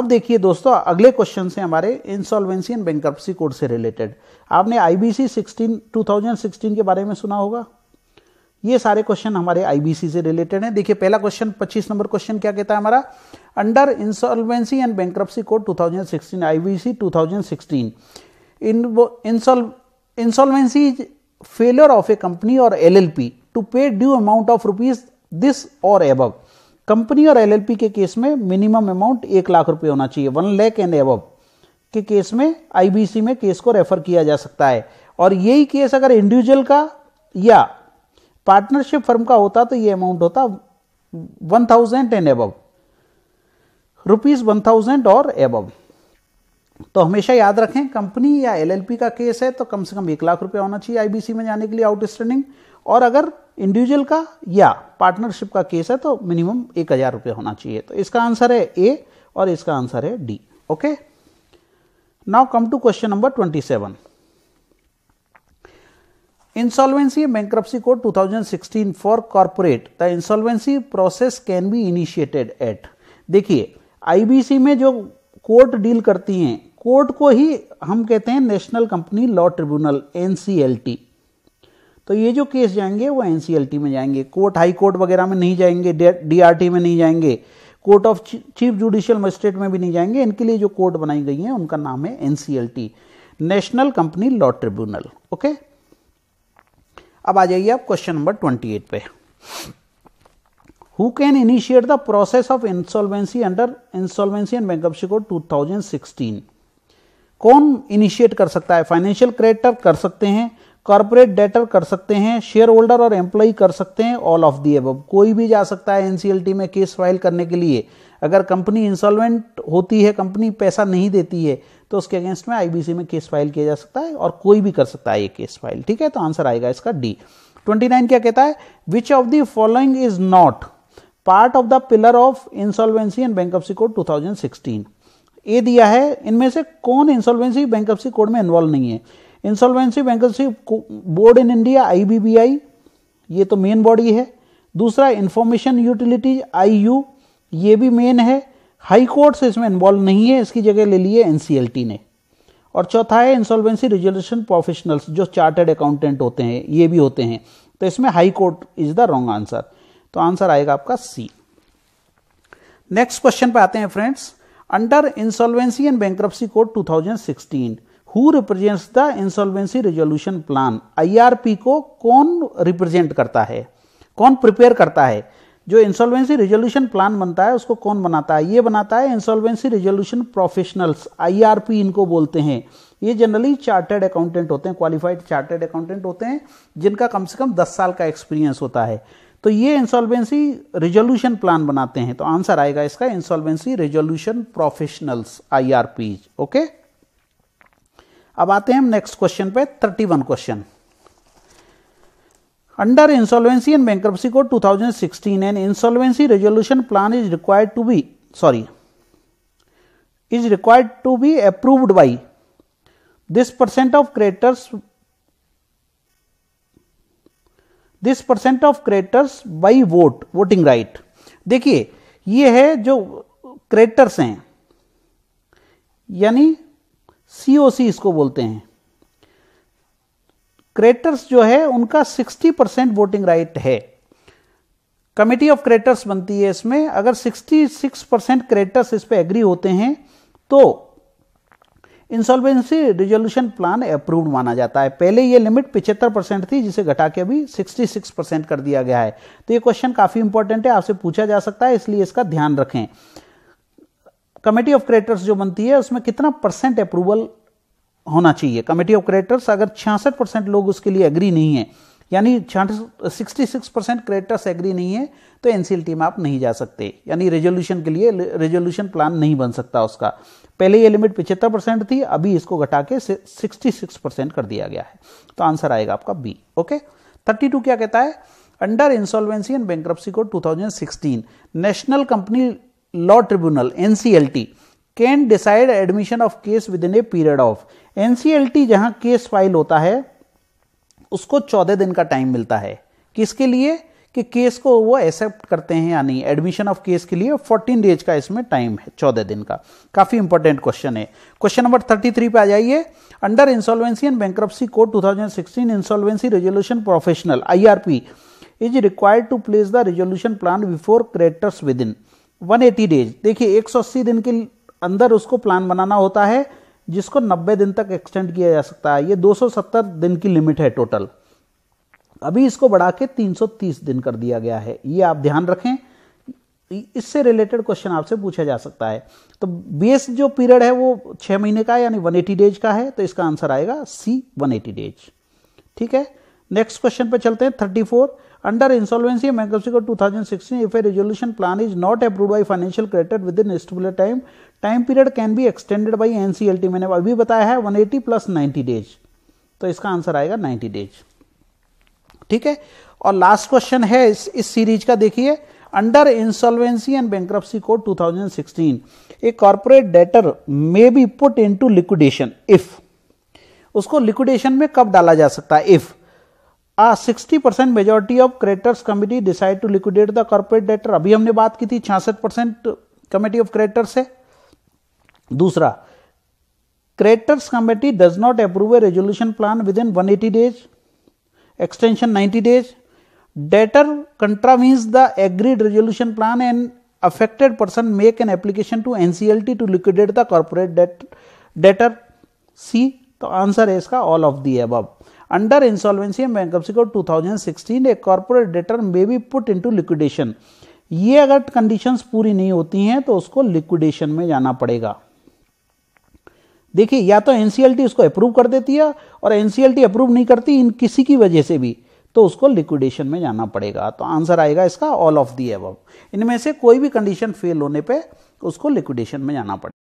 अब देखिए दोस्तों अगले क्वेश्चन से हमारे इंसॉल्वेंसी एंड बैंकरप्सी कोड से रिलेटेड आपने आईबीसी 16 2016 के बारे में सुना होगा ये सारे क्वेश्चन हमारे आईबीसी से रिलेटेड हैं देखिए पहला क्वेश्चन 25 नंबर क्वेश्चन क्या कहता है हमारा under insolvency and bankruptcy code 2016 IBC 2016 in insolvency failure of a company और LLP to pay due amount of rupees this और एबव कंपनी और एलएलपी के केस में मिनिमम अमाउंट एक लाख रुपये होना चाहिए वन लैख एंड एव के केस में आईबीसी में केस को रेफर किया जा सकता है और यही केस अगर इंडिविजुअल का या पार्टनरशिप फर्म का होता तो ये अमाउंट होता one thousand and above rupees one thousand और एब तो हमेशा याद रखें कंपनी या एलएलपी का केस है तो कम से कम एक लाख रुपया होना चाहिए आईबीसी में जाने के लिए आउटस्टैंडिंग और अगर इंडिविजुअल का या पार्टनरशिप का केस है तो मिनिमम एक हज़ार रुपये होना चाहिए तो इसका आंसर है ए और इसका आंसर है D okay now come to question number twenty seven Insolvency and two thousand 2016 for corporate the insolvency process can be initiated at देखिए आईबीसी में जो कोर्ट डील करती हैं कोर्ट को ही हम कहते हैं national company law tribunal NCLT तो ये जो केस जाएंगे वो एन में जाएंगे कोर्ट हाई कोर्ट वगैरह में नहीं जाएंगे डी में नहीं जाएंगे court of chief judicial magistrate में भी नहीं जाएंगे इनके लिए जो कोर्ट बनाई गई है उनका नाम है N national company law tribunal okay अब आ जाइए आप क्वेश्चन नंबर ट्वेंटी एट पे who can initiate the process of insolvency under insolvency and of code 2016 कौन इनिशिएट कर सकता है फाइनेंशियल क्रेडिटर कर सकते हैं कॉरपोरेट डेटर कर सकते हैं शेयर होल्डर और एम्प्लॉय कर सकते हैं ऑल ऑफ दी एबव कोई भी जा सकता है एनसीएलटी में केस फाइल करने के लिए अगर कंपनी इंसॉल्वेंट होती है कंपनी पैसा नहीं देती है तो उसके अगेंस्ट में आईबीसी में केस फाइल किया जा सकता है और कोई भी कर सकता है ये केस फाइल ठीक है तो आंसर आएगा इसका डी 29 क्या कहता है which of the following is not part of the pillar of insolvency and bankruptcy code to a दिया है इनमें से कौन इंसॉल्वेंसी बैंक कोड में इन्वॉल्व नहीं है insolvency bankruptcy board in India आई ये तो मेन बॉडी है दूसरा इंफॉर्मेशन आई यू ये भी मेन है हाई से इसमें इन्वॉल्व नहीं है इसकी जगह ले लिए एनसीएलटी ने और चौथा है इंसॉल्वेंसी रिजोल्यूशन प्रोफेशनल्स जो चार्टर्ड अकाउंटेंट होते हैं ये भी होते हैं तो इसमें high court is the wrong answer तो आंसर आएगा आपका सी नेक्स्ट क्वेश्चन पे आते हैं friends under insolvency and bankruptcy code 2016 who represents the insolvency resolution plan IRP को कौन रिप्रेजेंट करता है कौन प्रिपेयर करता है जो इंसॉल्वेंसी रेजोल्यूशन प्लान बनता है उसको कौन बनाता है ये बनाता है इंसॉल्वेंसी रेजोल्यूशन प्रोफेशनल्स आईआरपी इनको बोलते हैं ये जनरली चार्टर्ड अकाउंटेंट होते हैं क्वालिफाइड चार्टर्ड अकाउंटेंट होते हैं जिनका कम से कम 10 साल का एक्सपीरियंस होता है तो ये इंसॉल्वेंसी रेजोल्यूशन प्लान बनाते हैं तो आंसर आएगा इसका इंसॉल्वेंसी रेजोल्यूशन प्रोफेशनल्स आई ओके अब आते हैं हम नेक्स्ट क्वेश्चन पे 31 question under insolvency and bankruptcy code 2016 and insolvency resolution plan is required to be sorry is required to be approved by this percent of creditors this percent of creditors by vote voting right देखिए ये है जो craters हैं यानी सी इसको बोलते हैं craters जो है उनका 60 परसेंट वोटिंग राइट है कमेटी ऑफ क्रेटर्स बनती है इसमें अगर 66 परसेंट क्रेटर्स इस पर एग्री होते हैं तो इंसॉल्वेंसी रिजोल्यूशन प्लान अप्रूव माना जाता है पहले ये लिमिट पिछहत्तर परसेंट थी जिसे घटा के अभी 66 परसेंट कर दिया गया है तो ये क्वेश्चन काफ़ी इंपॉर्टेंट है आपसे पूछा जा सकता है इसलिए इसका ध्यान रखें कमेटी ऑफ क्रेडिटर्स जो बनती है उसमें कितना परसेंट अप्रूवल होना चाहिए कमेटी ऑफ क्रेडिटर्स अगर छियासठ परसेंट लोग उसके लिए एग्री नहीं है यानी sixty six percent creditors agree नहीं है तो एनसीएलटी में आप नहीं जा सकते यानी रेजोल्यूशन के लिए रेजोल्यूशन प्लान नहीं बन सकता उसका पहले ये लिमिट पिछहत्तर परसेंट थी अभी इसको घटा के सिक्सटी सिक्स परसेंट कर दिया गया है तो आंसर आएगा आपका बी ओके थर्टी टू क्या कहता है under insolvency and bankruptcy thousand sixteen national company law tribunal NCLT can decide admission of case within a period of NCLT जहां केस फाइल होता है उसको चौदह दिन का टाइम मिलता है किसके लिए कि केस को वो एक्सेप्ट करते हैं या नहीं एडमिशन ऑफ केस के लिए 14 डेज का इसमें टाइम है चौदह दिन का काफ़ी इंपॉर्टेंट क्वेश्चन है क्वेश्चन नंबर 33 पे आ जाइए under insolvency and bankruptcy code 2016 insolvency resolution professional IRP is required to place the resolution plan before creditors within 180 days देखिए 180 दिन के अंदर उसको प्लान बनाना होता है जिसको 90 दिन तक एक्सटेंड किया जा सकता है ये 270 दिन की लिमिट है टोटल अभी इसको बढ़ा के 330 दिन कर दिया गया है ये आप ध्यान रखें इससे रिलेटेड क्वेश्चन आपसे पूछा जा सकता है तो बेस जो पीरियड है वो छह महीने का यानी 180 डेज का है तो इसका आंसर आएगा सी 180 डेज ठीक है नेक्स्ट क्वेश्चन पे चलते हैं thirty four under insolvency and two thousand sixteen if a resolution plan is not approve by financial creditor within stipulated time time period can be extended by टी मैंने अभी बताया है एटी प्लस नाइन्टी डेज तो इसका answer आएगा ninety days ठीक है और लास्ट क्वेश्चन है इस इस सीरीज का देखिए under insolvency and bankruptcy code 2016 a corporate debtor may be put into liquidation if उसको लिक्विडेशन में कब डाला जा सकता है if a percent majority of creditors committee decide to liquidate the corporate debtor अभी हमने बात की थी छियासठ परसेंट कमेटी ऑफ क्रेडिटर्स है दूसरा creditors committee does not approve a resolution plan within eighty days extension ninety days debtor contravenes the agreed resolution plan and affected person make an application to NCLT to liquidate the corporate debtor C तो answer है इसका all of the above under insolvency and bankruptcy code 2016, a corporate debtor may be put into liquidation ये अगर conditions पूरी नहीं होती हैं तो उसको लिक्विडेशन में जाना पड़ेगा देखिए या तो एनसीएलटी उसको अप्रूव कर देती है और एनसीएलटी अप्रूव नहीं करती इन किसी की वजह से भी तो उसको लिक्विडेशन में जाना पड़ेगा तो आंसर आएगा इसका ऑल ऑफ दी एव इनमें से कोई भी कंडीशन फेल होने पे उसको लिक्विडेशन में जाना पड़ेगा